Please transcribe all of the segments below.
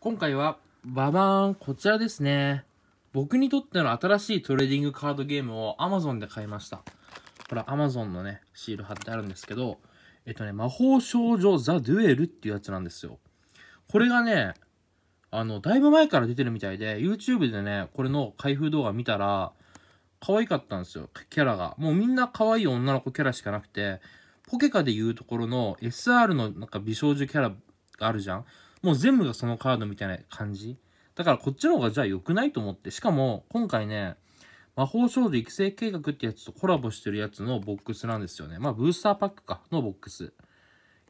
今回は、ババーン、こちらですね。僕にとっての新しいトレーディングカードゲームを Amazon で買いました。これ Amazon のね、シール貼ってあるんですけど、えっとね、魔法少女ザ・デュエルっていうやつなんですよ。これがね、あの、だいぶ前から出てるみたいで、YouTube でね、これの開封動画見たら、可愛かったんですよ、キャラが。もうみんな可愛い女の子キャラしかなくて、ポケカで言うところの SR のなんか美少女キャラがあるじゃんもう全部がそのカードみたいな感じ。だからこっちの方がじゃあ良くないと思って。しかも、今回ね、魔法少女育成計画ってやつとコラボしてるやつのボックスなんですよね。まあ、ブースターパックか、のボックス。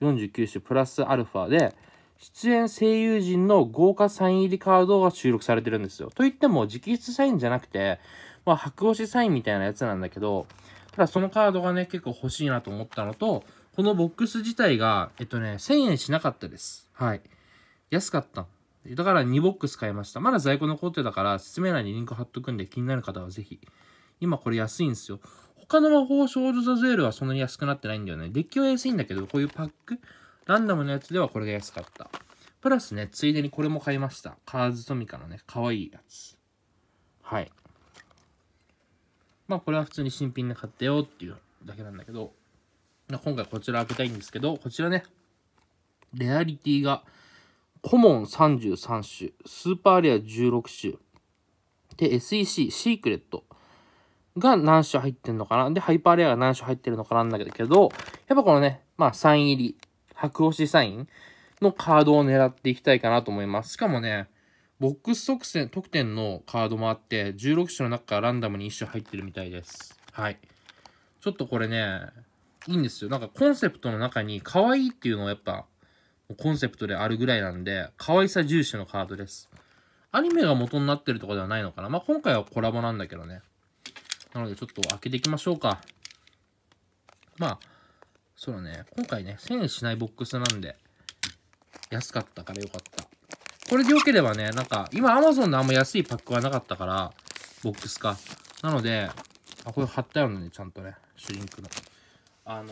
49種プラスアルファで、出演声優陣の豪華サイン入りカードが収録されてるんですよ。といっても、直筆サインじゃなくて、まあ、白押しサインみたいなやつなんだけど、ただそのカードがね、結構欲しいなと思ったのと、このボックス自体が、えっとね、1000円しなかったです。はい。安かった。だから2ボックス買いました。まだ在庫残ってたから、説明欄にリンク貼っとくんで気になる方はぜひ。今これ安いんですよ。他の魔法少女ザゼールはそんなに安くなってないんだよね。デッキは安いんだけど、こういうパック、ランダムのやつではこれが安かった。プラスね、ついでにこれも買いました。カーズトミカのね、可愛いやつ。はい。まあこれは普通に新品で買ったよっていうだけなんだけど、今回こちら開けたいんですけど、こちらね、レアリティがコモン33種、スーパーレア16種、で、SEC、シークレットが何種入ってんのかな、で、ハイパーレアが何種入ってるのかなんだけど、やっぱこのね、まあ、サイン入り、白しサインのカードを狙っていきたいかなと思います。しかもね、ボックス特選特典のカードもあって、16種の中からランダムに1種入ってるみたいです。はい。ちょっとこれね、いいんですよ。なんかコンセプトの中に可愛いっていうのをやっぱコンセプトであるぐらいなんで、可愛さ重視のカードです。アニメが元になってるとかではないのかなまあ、今回はコラボなんだけどね。なので、ちょっと開けていきましょうか。まあ、そうだね。今回ね、1000円しないボックスなんで、安かったからよかった。これで良ければね、なんか、今 Amazon であんま安いパックはなかったから、ボックスか。なので、あ、これ貼ってあるのね、ちゃんとね。シュリンクの。あのー、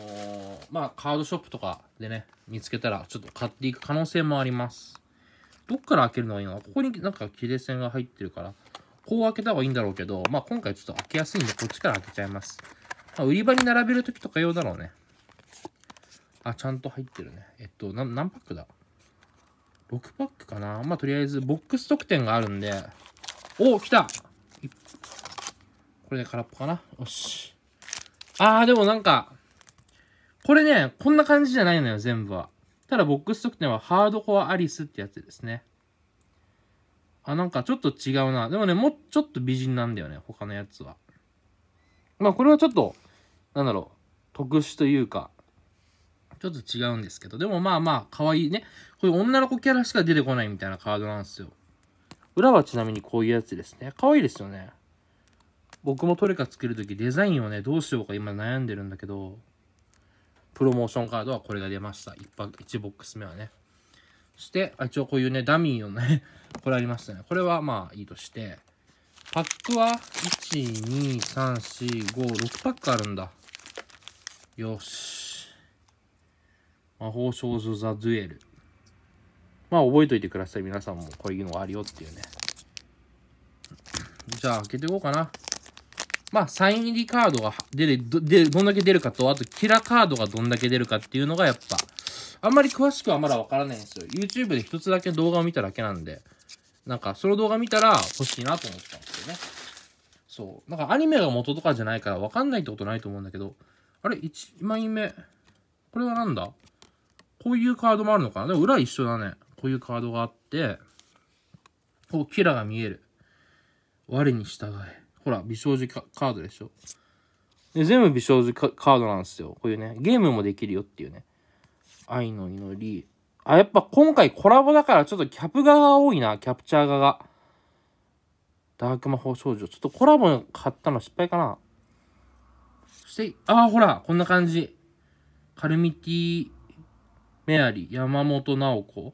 まあ、カードショップとかでね、見つけたら、ちょっと買っていく可能性もあります。どっから開けるのがいいのここになんか切れ線が入ってるから、こう開けた方がいいんだろうけど、まあ、今回ちょっと開けやすいんで、こっちから開けちゃいます。まあ、売り場に並べるときとか用だろうね。あ、ちゃんと入ってるね。えっと、何パックだ ?6 パックかなまあ、とりあえず、ボックス特典があるんで、お来たこれで空っぽかなよし。あー、でもなんか、これね、こんな感じじゃないのよ、全部は。ただ、ボックス特典はハードコアアリスってやつですね。あ、なんかちょっと違うな。でもね、もうちょっと美人なんだよね、他のやつは。まあ、これはちょっと、なんだろう、特殊というか、ちょっと違うんですけど、でもまあまあ、可愛いね。こういう女の子キャラしか出てこないみたいなカードなんですよ。裏はちなみにこういうやつですね。可愛いですよね。僕もトレカ作るときデザインをね、どうしようか今悩んでるんだけど、プロモーションカードはこれが出ました。1, 1ボックス目はね。そして、あ一応こういうね、ダミーのね、これありましたね。これはまあいいとして、パックは、1、2、3、4、5、6パックあるんだ。よし。魔法少女ザ・デュエル。まあ覚えといてください。皆さんもこういうのがあるよっていうね。じゃあ開けていこうかな。まあ、サイン入りカードが出る、出る、どんだけ出るかと、あと、キラカードがどんだけ出るかっていうのが、やっぱ、あんまり詳しくはまだわからないんですよ。YouTube で一つだけ動画を見ただけなんで、なんか、その動画見たら欲しいなと思ったんですよね。そう。なんか、アニメが元とかじゃないから、わかんないってことないと思うんだけど、あれ、1枚目。これはなんだこういうカードもあるのかなでも、裏一緒だね。こういうカードがあって、こう、キラが見える。我に従え。ほら、美少女カードでしょ。で全部美少女カードなんですよ。こういうね、ゲームもできるよっていうね。愛の祈り。あ、やっぱ今回コラボだからちょっとキャプ側が多いな、キャプチャー側が。ダーク魔法少女。ちょっとコラボ買ったの失敗かな。そして、あほら、こんな感じ。カルミティ・メアリー、山本直子。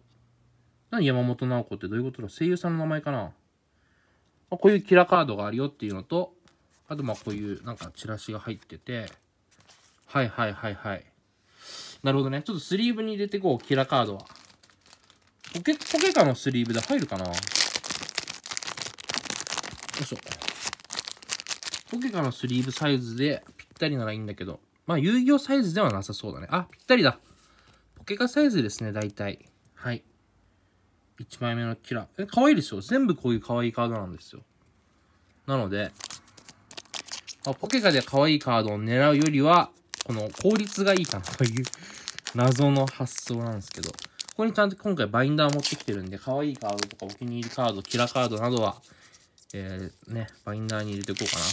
何山本直子ってどういうことだ声優さんの名前かなこういうキラーカードがあるよっていうのと、あとまあこういうなんかチラシが入ってて、はいはいはいはい。なるほどね。ちょっとスリーブに入れてこう、キラーカードは。ポケ、ポケカのスリーブで入るかなよいしょ。ポケカのスリーブサイズでぴったりならいいんだけど、まあ遊戯王サイズではなさそうだね。あ、ぴったりだ。ポケカサイズですね、大体。はい。1枚目のキラ。え、可愛いですよ。全部こういう可愛いカードなんですよ。なので、あポケカで可愛いカードを狙うよりは、この効率がいいかなという 謎の発想なんですけど、ここにちゃんと今回バインダー持ってきてるんで、可愛いカードとかお気に入りカード、キラカードなどは、えー、ね、バインダーに入れていこうかな。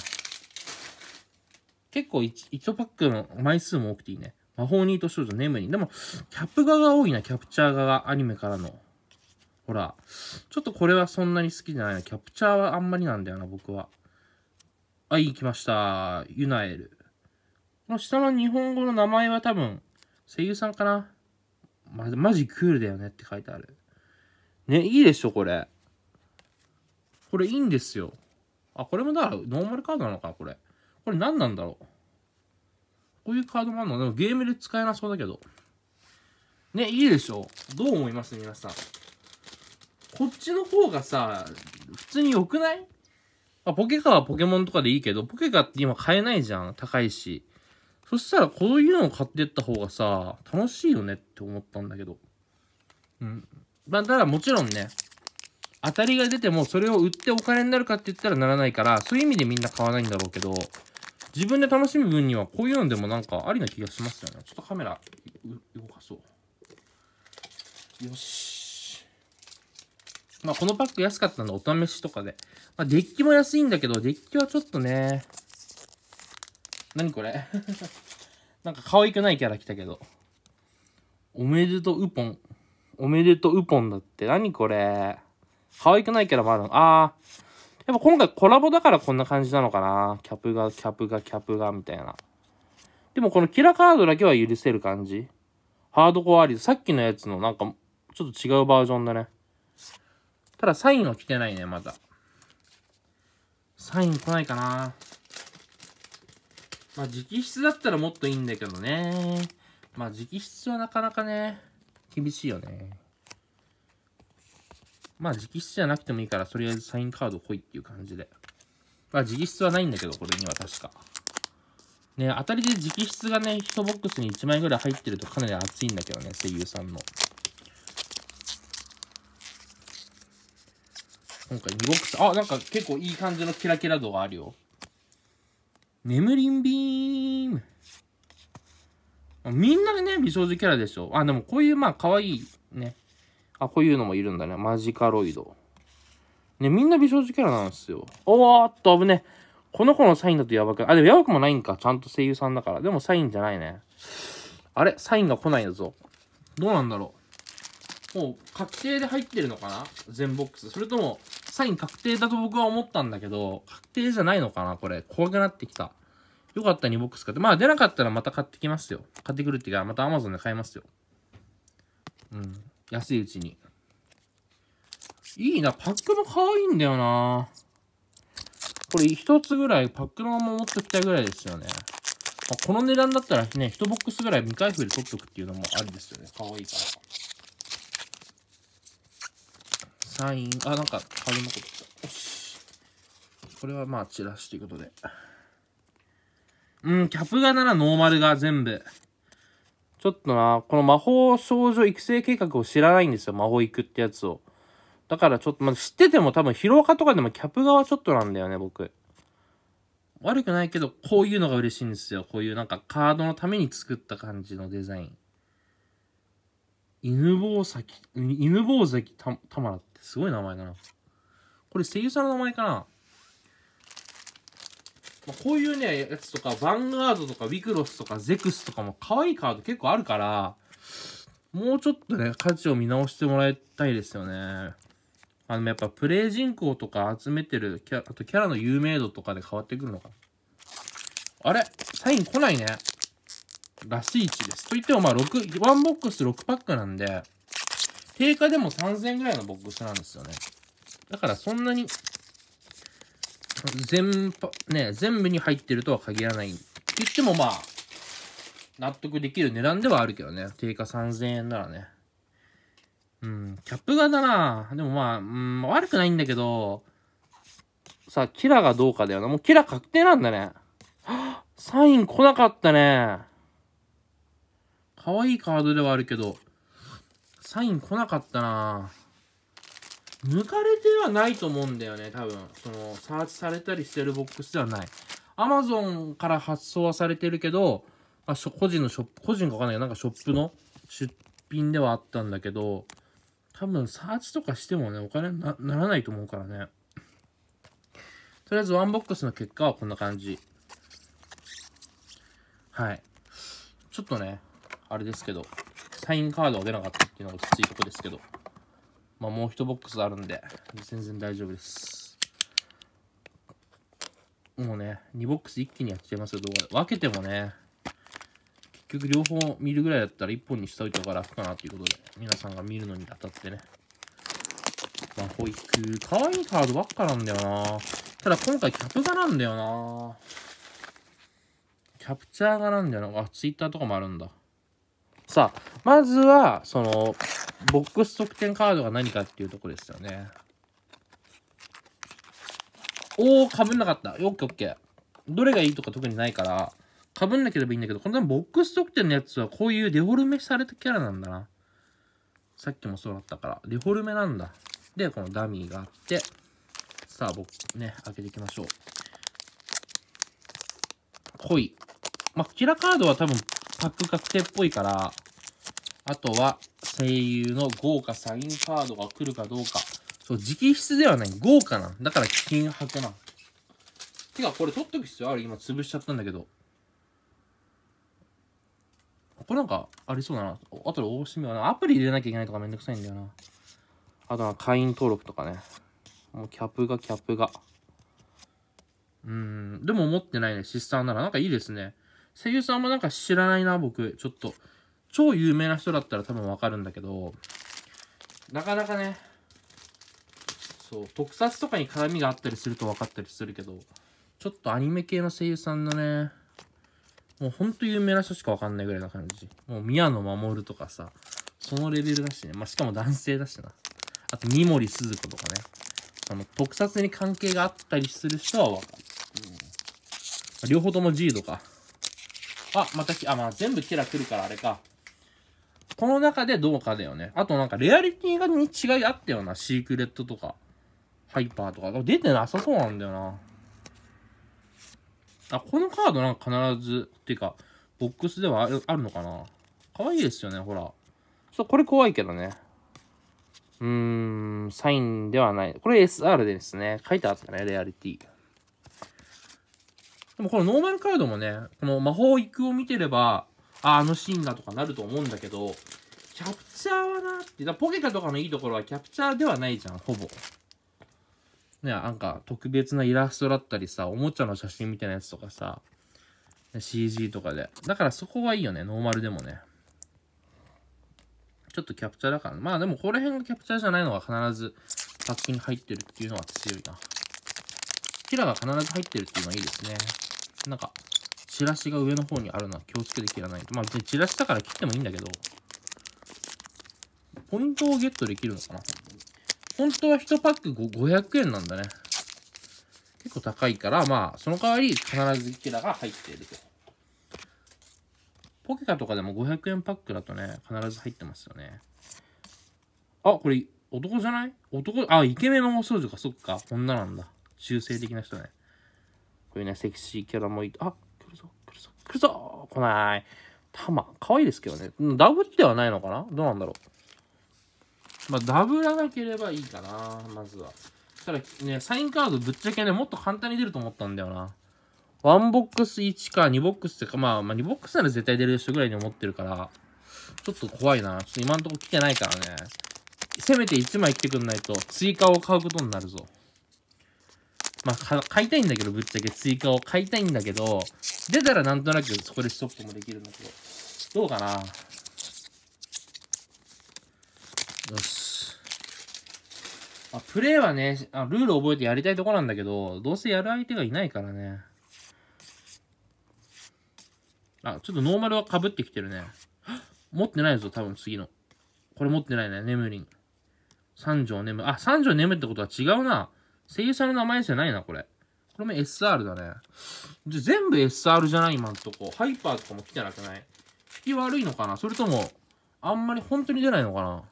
結構 1, 1パックの枚数も多くていいね。魔法ニート少女ムに。でも、キャップ側が多いな、キャプチャー側がアニメからの。ほら、ちょっとこれはそんなに好きじゃないな。キャプチャーはあんまりなんだよな、僕は。あ、いい、来ました。ユナエル。この下の日本語の名前は多分、声優さんかな。ま、マジクールだよねって書いてある。ね、いいでしょ、これ。これいいんですよ。あ、これもだからノーマルカードなのかな、これ。これ何なんだろう。こういうカードもあるのでもゲームで使えなそうだけど。ね、いいでしょどう思います皆さん。こっちの方がさ、普通に良くないあポケカはポケモンとかでいいけど、ポケカって今買えないじゃん。高いし。そしたらこういうのを買ってった方がさ、楽しいよねって思ったんだけど。うん。まあ、ただもちろんね、当たりが出てもそれを売ってお金になるかって言ったらならないから、そういう意味でみんな買わないんだろうけど、自分で楽しむ分にはこういうのでもなんかありな気がしますよね。ちょっとカメラ動かそう。よし。まあ、このパック安かったんで、お試しとかで。まあ、デッキも安いんだけど、デッキはちょっとね、何これ なんか可愛くないキャラ来たけど。おめでとうポン。おめでとうポンだって。何これ。可愛くないキャラもあるの。あー。やっぱ今回コラボだからこんな感じなのかな。キャプが、キャプが、キャプが、みたいな。でもこのキラカードだけは許せる感じ。ハードコアーズさっきのやつのなんか、ちょっと違うバージョンだね。ただサインは来てないね、まだ。サイン来ないかな。まあ、直筆だったらもっといいんだけどね。まあ、直筆はなかなかね、厳しいよね。まあ、直筆じゃなくてもいいから、とりあえずサインカード来いっていう感じで。まあ、直筆はないんだけど、これには確か。ね、当たりで直筆がね、1ボックスに1枚ぐらい入ってるとかなり熱いんだけどね、声優さんの。今回んボックス。あ、なんか結構いい感じのキラキラ度があるよ。眠りんビーム。みんなでね、美少女キャラでしょ。あ、でもこういうまあ可愛いね。あ、こういうのもいるんだね。マジカロイド。ね、みんな美少女キャラなんですよ。おーっと、危ね。この子のサインだとやばくない。あ、でもやばくもないんか。ちゃんと声優さんだから。でもサインじゃないね。あれサインが来ないだぞ。どうなんだろう。もう確定で入ってるのかな全ボックス。それとも、サイン確定だと僕は思ったんだけど、確定じゃないのかなこれ。怖くなってきた。よかった2ボックス買って。まあ出なかったらまた買ってきますよ。買ってくるっていうか、また Amazon で買いますよ。うん。安いうちに。いいな。パックも可愛いんだよな。これ一つぐらいパックのまま持ってきたいぐらいですよね。この値段だったらね、1ボックスぐらい未開封で取っとくっていうのもありですよね。可愛いから。サイン、あ、なんか、貼り残った。よし。これはまあ、チラシということで。うん、キャップがならノーマルが全部。ちょっとな、この魔法少女育成計画を知らないんですよ。魔法行くってやつを。だからちょっと、まあ、知ってても多分疲労とかでもキャップ側ちょっとなんだよね、僕。悪くないけど、こういうのが嬉しいんですよ。こういうなんかカードのために作った感じのデザイン。犬坊崎、犬坊崎た、たまらすごい名前だな。これ声優さんの名前かな、まあ、こういうね、やつとか、ヴァンガードとか、ウィクロスとか、ゼクスとかも可愛いカード結構あるから、もうちょっとね、価値を見直してもらいたいですよね。あの、やっぱプレイ人口とか集めてるキャ、あとキャラの有名度とかで変わってくるのかあれサイン来ないね。らしい位置です。といってもまあ6、ワンボックス6パックなんで、定価でも3000ぐらいのボックスなんですよね。だからそんなに、全、ね、全部に入ってるとは限らないって言ってもまあ、納得できる値段ではあるけどね。定価3000円ならね。うん、キャップ型だなでもまあ、うん、悪くないんだけど、さあ、キラがどうかだよな。もうキラ確定なんだね。サイン来なかったね。可愛いカードではあるけど。サイン来なかったな抜かれてはないと思うんだよね、多分。その、サーチされたりしてるボックスではない。アマゾンから発送はされてるけど、あ、個人のショップ、個人かわかんないけど、なんかショップの出品ではあったんだけど、多分サーチとかしてもね、お金にならないと思うからね。とりあえずワンボックスの結果はこんな感じ。はい。ちょっとね、あれですけど。サインカードが出なかったっていうのがきついとこですけど、まあ、もう一ボックスあるんで、全然大丈夫です。もうね、2ボックス一気にやっちゃいますよ、動画で。分けてもね、結局両方見るぐらいだったら1本にしといた方が楽かなということで、皆さんが見るのに当たってね。まあ、保育、可愛いカードばっかなんだよなただ今回キャプがなんだよなキャプチャーがなんだよなあ、ツイッターとかもあるんだ。さあ、まずは、その、ボックス特典カードが何かっていうとこですよね。おー、かぶんなかった。オッケーオッケー。どれがいいとか特にないから、かぶんなければいいんだけど、このボックス特典のやつはこういうデフォルメされたキャラなんだな。さっきもそうだったから。デフォルメなんだ。で、このダミーがあって、さあ、僕、ね、開けていきましょう。濃い。まあ、キラカードは多分パック確定っぽいから、あとは声優の豪華サインカードが来るかどうか。そう、直筆ではない。豪華な。だから金箔な。てか、これ取っとく必要ある今潰しちゃったんだけど。これなんかありそうだな。あとで大締めはな。アプリ入れなきゃいけないとかめんどくさいんだよな。あとは会員登録とかね。もうキャップがキャップが。うん。でも持ってないね。シスターなら。なんかいいですね。声優さんもなんか知らないな、僕。ちょっと。超有名な人だったら多分わかるんだけど、なかなかね、そう、特撮とかに絡みがあったりすると分かったりするけど、ちょっとアニメ系の声優さんのね、もうほんと有名な人しかわかんないぐらいな感じ。もう宮野守とかさ、そのレベルだしね。まあ、しかも男性だしな。あと、三森鈴子とかね。あの、特撮に関係があったりする人はわかる。うん、両方とも G とか。あ、またあ、まあ、全部キラ来るからあれか。この中でどうかだよね。あとなんか、レアリティがに違いあったような。シークレットとか、ハイパーとか。出てなさそうなんだよな。あ、このカードなんか必ず、っていうか、ボックスではあるのかな。可愛いですよね、ほら。そう、これ怖いけどね。うーん、サインではない。これ SR ですね。書いてあったね、レアリティ。でもこのノーマルカードもね、この魔法育を見てれば、あ、あのシーンだとかなると思うんだけど、キャプチャーはなって、だポケカとかのいいところはキャプチャーではないじゃん、ほぼ。ね、なんか特別なイラストだったりさ、おもちゃの写真みたいなやつとかさ、CG とかで。だからそこはいいよね、ノーマルでもね。ちょっとキャプチャーだから。まあでもこら辺がキャプチャーじゃないのが必ず作品ン入ってるっていうのは強いな。キラが必ず入ってるっていうのはいいですね。なんか、チラシが上の方にあるのは気をつけて切らないと。まあ、チラシだから切ってもいいんだけど、ポイントをゲットできるのかな本当は1パック500円なんだね。結構高いから、まあ、その代わり必ずキラが入っていると。ポケカとかでも500円パックだとね、必ず入ってますよね。あ、これ、男じゃない男、あ、イケメンのお掃除か、そっか、女なんだ。中性的な人ね。ういうね、セクシーキャラもいて、あ、来るぞ、来るぞ、来るぞ来ない。たま、可愛いですけどね。ダブってはないのかなどうなんだろう。まあ、ダブらなければいいかな、まずは。ただね、サインカードぶっちゃけね、もっと簡単に出ると思ったんだよな。ワンボックス1か2ボックスってか、まあ、まあ2ボックスなら絶対出る人ぐらいに思ってるから、ちょっと怖いな。ちょっと今んとこ来てないからね。せめて1枚来てくんないと追加を買うことになるぞ。まあ、買いたいんだけど、ぶっちゃけ追加を買いたいんだけど、出たらなんとなくそこでストップもできるんだけど、どうかなよし。あ、プレイはねあ、ルール覚えてやりたいとこなんだけど、どうせやる相手がいないからね。あ、ちょっとノーマルはかぶってきてるね。持ってないぞ、多分次の。これ持ってないね、眠り三条眠、あ、三条眠ってことは違うな。声優さんの名前じゃないな、これ。これも SR だね。じゃ、全部 SR じゃない今んとこ。ハイパーとかも来てなくない引き悪いのかなそれとも、あんまり本当に出ないのかな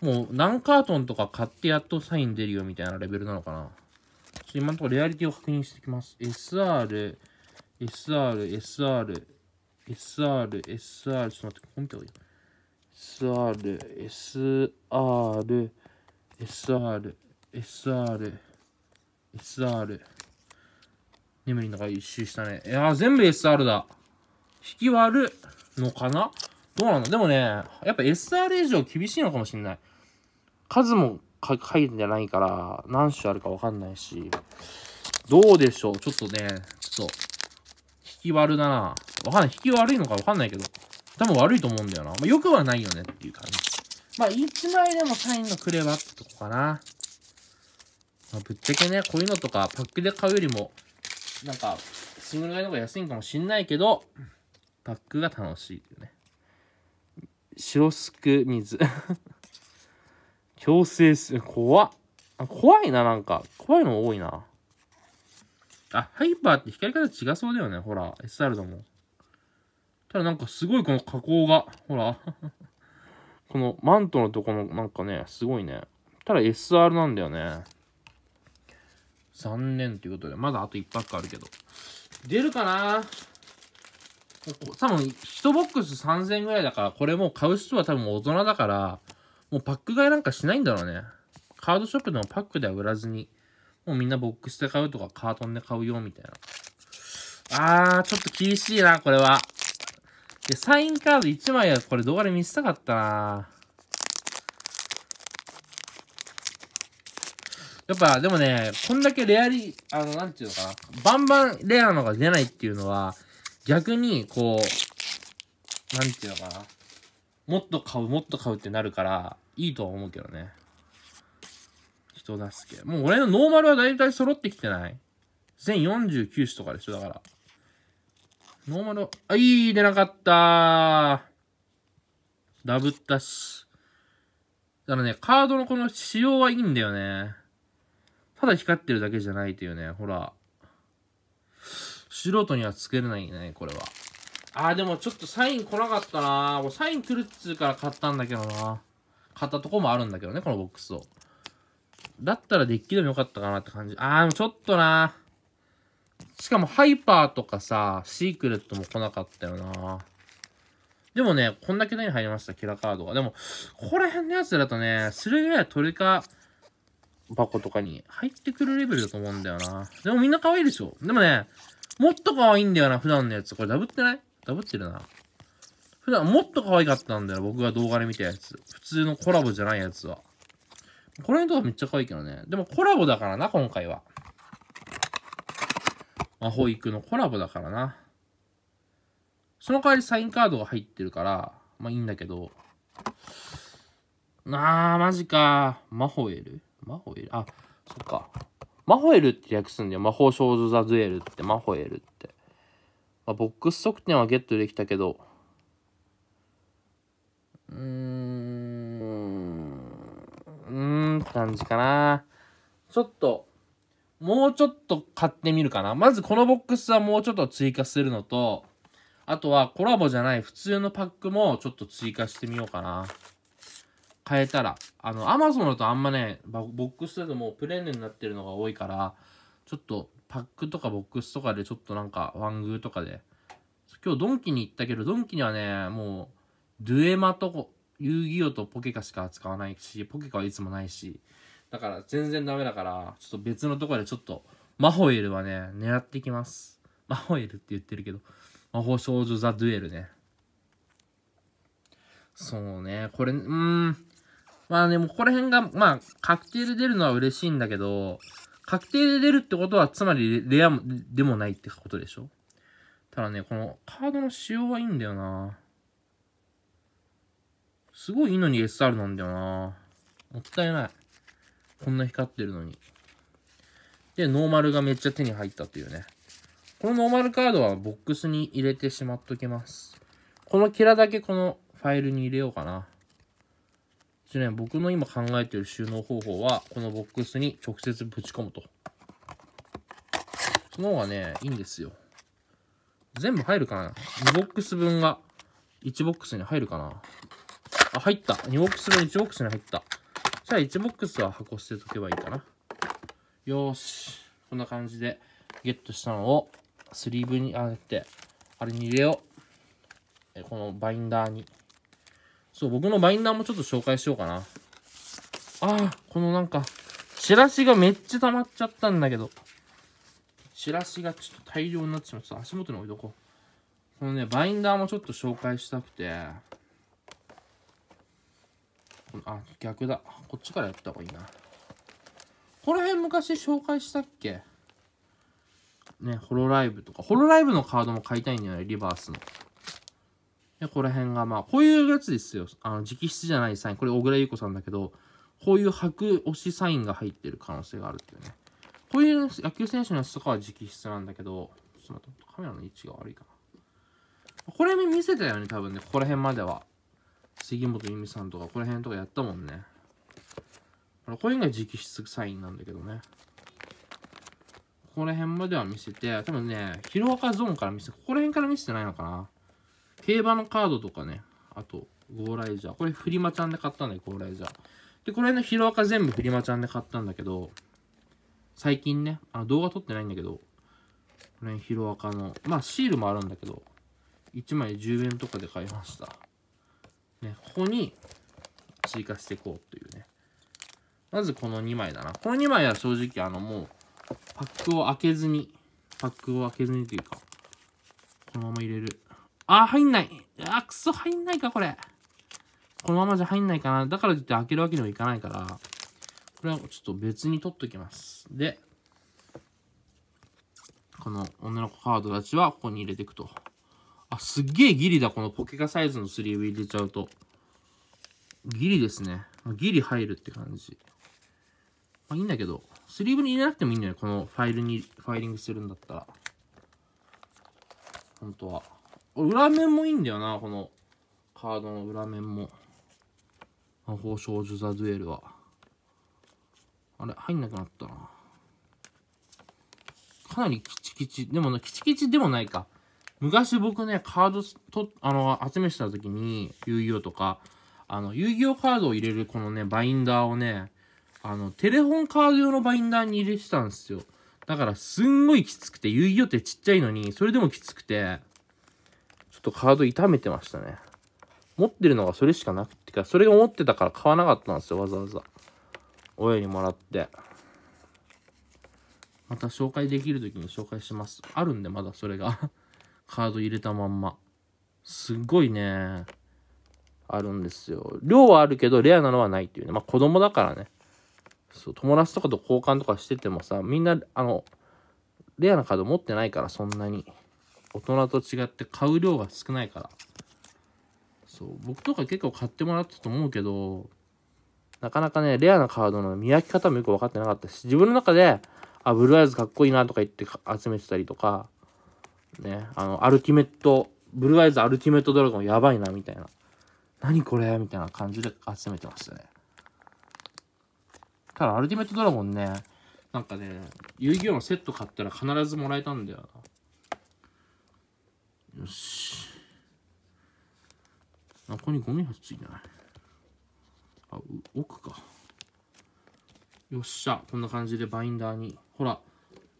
もう何カートンとか買ってやっとサイン出るよみたいなレベルなのかなちょっと今んとこレアリティを確認してきます。SR、SR、SR、SR、SR、ちょっと待って、本気たい。SR、SR、SR、SR、SR。眠りの中一周したね。いや全部 SR だ。引き割るのかなどうなのでもね、やっぱ SR 以上厳しいのかもしんない。数も書いてないから、何種あるかわかんないし。どうでしょうちょっとね、ちょっと、引きるだな。わかんない。引き悪いのかわかんないけど、多分悪いと思うんだよな。まあ、よくはないよねっていう感じ。まあ、1枚でもサインがくればってとこかな。まあ、ぶっちゃけね、こういうのとかパックで買うよりも、なんか、シングル買いの方が安いんかもしんないけど、パックが楽しいね。白すく水 強制する。怖っ。怖いな、なんか。怖いの多いな。あ、ハイパーって光り方違そうだよね。ほら、SR だもん。ただなんかすごいこの加工が、ほら。このマントのとこのなんかね、すごいね。ただ SR なんだよね。残念ということで、まだあと1パックあるけど。出るかな多分、1ボックス3000円ぐらいだから、これもう買う人は多分大人だから、もうパック買いなんかしないんだろうね。カードショップでもパックでは売らずに、もうみんなボックスで買うとか、カートンで買うよ、みたいな。あー、ちょっと厳しいな、これは。で、サインカード1枚はこれ動画で見せたかったなやっぱ、でもね、こんだけレアリ、あの、なんていうのかな。バンバンレアのが出ないっていうのは、逆に、こう、なんていうのかな。もっと買う、もっと買うってなるから、いいとは思うけどね。人助け。もう俺のノーマルはだいたい揃ってきてない全49種とかでしょ、だから。ノーマル、あ、いい、出なかったダブったし。だからね、カードのこの仕様はいいんだよね。ただ光ってるだけじゃないというね、ほら。素人にはけれないね、これは。あー、でもちょっとサイン来なかったなサイン来るっつうから買ったんだけどな買ったとこもあるんだけどね、このボックスを。だったらデッキでもよかったかなって感じ。あー、もちょっとなしかもハイパーとかさ、シークレットも来なかったよなでもね、こんだけ手に入りました、キラカードが。でも、ここら辺のやつだとね、するぐらい鳥か、箱とかに入ってくるレベルだと思うんだよな。でもみんな可愛いでしょ。でもね、もっと可愛いんだよな、普段のやつ。これダブってないダブってるな。普段もっと可愛かったんだよ、僕が動画で見たやつ。普通のコラボじゃないやつは。これのとこめっちゃ可愛いけどね。でもコラボだからな、今回は。アホ行くのコラボだからな。その代わりサインカードが入ってるから、まあいいんだけど。なあ、マジか。魔法エルマホエル、あ、そっか。マホエルって略すんだよ。魔法少女ザ・ズュエルって、マホエルって。まあ、ボックス得点はゲットできたけど、うーん、うーんって感じかな。ちょっと、もうちょっと買ってみるかな。まずこのボックスはもうちょっと追加するのと、あとはコラボじゃない普通のパックもちょっと追加してみようかな。変えたら。あの、アマゾンだとあんまね、ボックスだともうプレーンになってるのが多いから、ちょっとパックとかボックスとかでちょっとなんかワングーとかで。今日ドンキに行ったけど、ドンキにはね、もう、デュエマと遊戯王とポケカしか使わないし、ポケカはいつもないし、だから全然ダメだから、ちょっと別のとこでちょっと、マホエルはね、狙っていきます。マホエルって言ってるけど、魔法少女ザ・デュエルね。そうね、これ、うん。まあでもここら辺が、まあ、確定で出るのは嬉しいんだけど、確定で出るってことは、つまりレアでもないってことでしょただね、このカードの仕様はいいんだよな。すごいいいのに SR なんだよな。もったいない。こんな光ってるのに。で、ノーマルがめっちゃ手に入ったっていうね。このノーマルカードはボックスに入れてしまっときます。このキラだけこのファイルに入れようかな。ちょ僕の今考えている収納方法は、このボックスに直接ぶち込むと。その方がね、いいんですよ。全部入るかな ?2 ボックス分が1ボックスに入るかなあ、入った。2ボックス分1ボックスに入った。じゃあ1ボックスは箱捨てとけばいいかな。よーし。こんな感じでゲットしたのをスリーブに、あ、げて、あれに入れよう。このバインダーに。そう、僕のバインダーもちょっと紹介しようかな。ああ、このなんか、チラシがめっちゃ溜まっちゃったんだけど。チラシがちょっと大量になってしまった。足元に置いとこう。このね、バインダーもちょっと紹介したくて。あ、逆だ。こっちからやった方がいいな。この辺昔紹介したっけね、ホロライブとか。ホロライブのカードも買いたいんだよね、リバースの。で、この辺が、まあ、こういうやつですよ。あの、直筆じゃないサイン。これ、小倉優子さんだけど、こういう白押しサインが入ってる可能性があるっていうね。こういう野球選手のやつとかは直筆なんだけど、ちょっと待って、カメラの位置が悪いかな。これ見せたよね、多分ね、ここら辺までは。杉本由美さんとか、ここら辺とかやったもんね。こういうのが直筆サインなんだけどね。ここら辺までは見せて、多分ね、ヒロアカゾーンから見せて、ここら辺から見せてないのかな。競馬のカードとかね、あと、ゴーライザー。これフリマちゃんで買ったんだよ、ゴーライザー。で、これのヒロアカ全部フリマちゃんで買ったんだけど、最近ね、あの動画撮ってないんだけど、これヒロアカの、まあシールもあるんだけど、1枚10円とかで買いました。ね、ここに追加していこうというね。まずこの2枚だな。この2枚は正直あのもう、パックを開けずに、パックを開けずにというか、このまま入れる。あ、入んない。あ、くそ、入んないか、これ。このままじゃ入んないかな。だからって開けるわけにもいかないから、これはちょっと別に取っときます。で、この女の子カードたちはここに入れていくと。あ、すっげえギリだ、このポケカサイズのスリーブ入れちゃうと。ギリですね。ギリ入るって感じ。まあ、いいんだけど、スリーブに入れなくてもいいんだよ、ね。このファイルに、ファイリングするんだったら。本当は。裏面もいいんだよな、このカードの裏面も。魔法少女ザ・デュエルは。あれ、入んなくなったな。かなりキチキチ。でも、ね、キチキチでもないか。昔僕ね、カードと、あの、集めした時に、遊戯王とか、あの、遊戯王カードを入れるこのね、バインダーをね、あの、テレホンカード用のバインダーに入れてたんですよ。だから、すんごいきつくて、遊戯王ってちっちゃいのに、それでもきつくて、ょっとカード痛めてましたね。持ってるのがそれしかなくてか、それが持ってたから買わなかったんですよ、わざわざ。親にもらって。また紹介できる時に紹介します。あるんで、まだそれが カード入れたまんま。すっごいね。あるんですよ。量はあるけど、レアなのはないっていうね。まあ子供だからね。そう、友達とかと交換とかしててもさ、みんな、あの、レアなカード持ってないから、そんなに。大人と違って買う量が少ないからそう僕とか結構買ってもらったと思うけどなかなかねレアなカードの見分け方もよく分かってなかったし自分の中であブルーアイズかっこいいなとか言って集めてたりとかねあのアルティメットブルーアイズアルティメットドラゴンやばいなみたいな何これみたいな感じで集めてましたねただアルティメットドラゴンねなんかね遊戯王のセット買ったら必ずもらえたんだよなよしあここにゴミはついてないあ奥かよっしゃこんな感じでバインダーにほら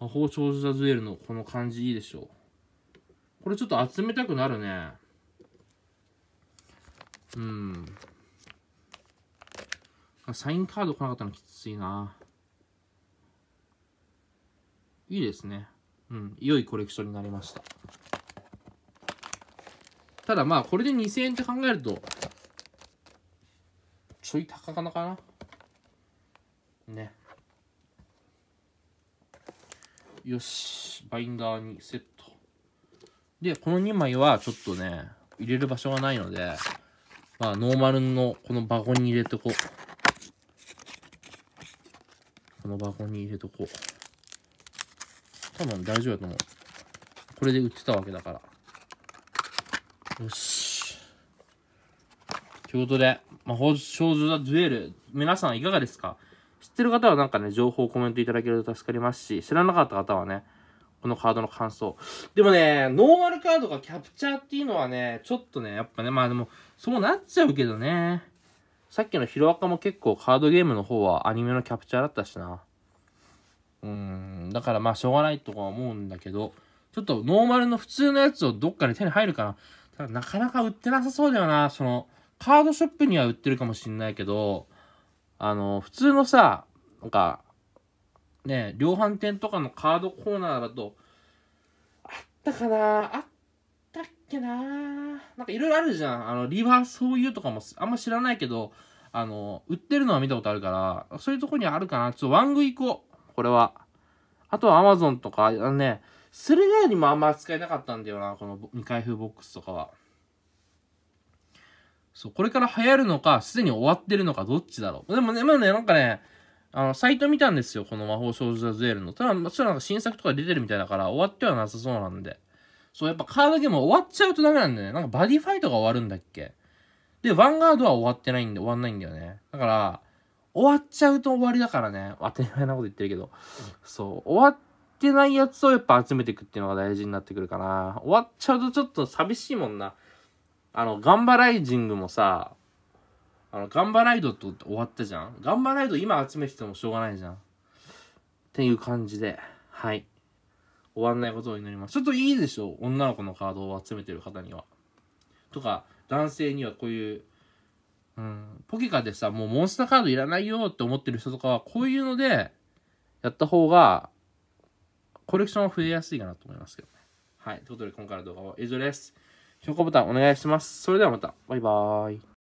魔法少女ザズエルのこの感じいいでしょうこれちょっと集めたくなるねうんサインカード来なかったのきついな。いいですね。うん。良いコレクションになりました。ただまあ、これで2000円って考えると、ちょい高かなかなね。よし、バインダーにセット。で、この2枚はちょっとね、入れる場所がないので、まあ、ノーマルのこの箱に入れとこう。この箱に入れとこう。多分大丈夫だと思う。これで売ってたわけだから。よし。ということで、魔法少女ザ・デュエル、皆さんいかがですか知ってる方はなんかね、情報コメントいただけると助かりますし、知らなかった方はね、このカードの感想。でもね、ノーマルカードがキャプチャーっていうのはね、ちょっとね、やっぱね、まあでも、そうなっちゃうけどね。さっきのヒロアカも結構カードゲームの方はアニメのキャプチャーだったしな。うん、だからまあしょうがないとは思うんだけど、ちょっとノーマルの普通のやつをどっかに手に入るかな。なかなか売ってなさそうだよな。その、カードショップには売ってるかもしんないけど、あの、普通のさ、なんか、ね、量販店とかのカードコーナーだと、あったかなあったっけななんかいろいろあるじゃん。あの、リバースそうとかもあんま知らないけど、あの、売ってるのは見たことあるから、そういうとこにあるかな。ちょっとワング行こう。これは。あとは Amazon とか、あのね、それ以外にもあんま扱えなかったんだよな、この未開封ボックスとかは。そう、これから流行るのか、すでに終わってるのか、どっちだろう。でもね、まあね、なんかね、あの、サイト見たんですよ、この魔法少女ザ・ズエルの。ただ、まあ、ちょなんか新作とか出てるみたいだから、終わってはなさそうなんで。そう、やっぱカードゲーム終わっちゃうとダメなんだよね。なんかバディファイトが終わるんだっけで、ヴァンガードは終わってないんで、終わんないんだよね。だから、終わっちゃうと終わりだからね。当たり前なこと言ってるけど。そう、終わっってないやつをやっぱ集めていくっていうのが大事になってくるかな。終わっちゃうとちょっと寂しいもんな。あの、ガンバライジングもさ、あの、ガンバライドって終わったじゃん。ガンバライド今集めててもしょうがないじゃん。っていう感じで、はい。終わんないことになります。ちょっといいでしょ女の子のカードを集めてる方には。とか、男性にはこういう、うん、ポケカでさ、もうモンスターカードいらないよって思ってる人とかは、こういうので、やった方が、コレクションは増えやすいかなと思いますけどね。はい。ということで、今回の動画は以上です。評価ボタンお願いします。それではまた。バイバーイ。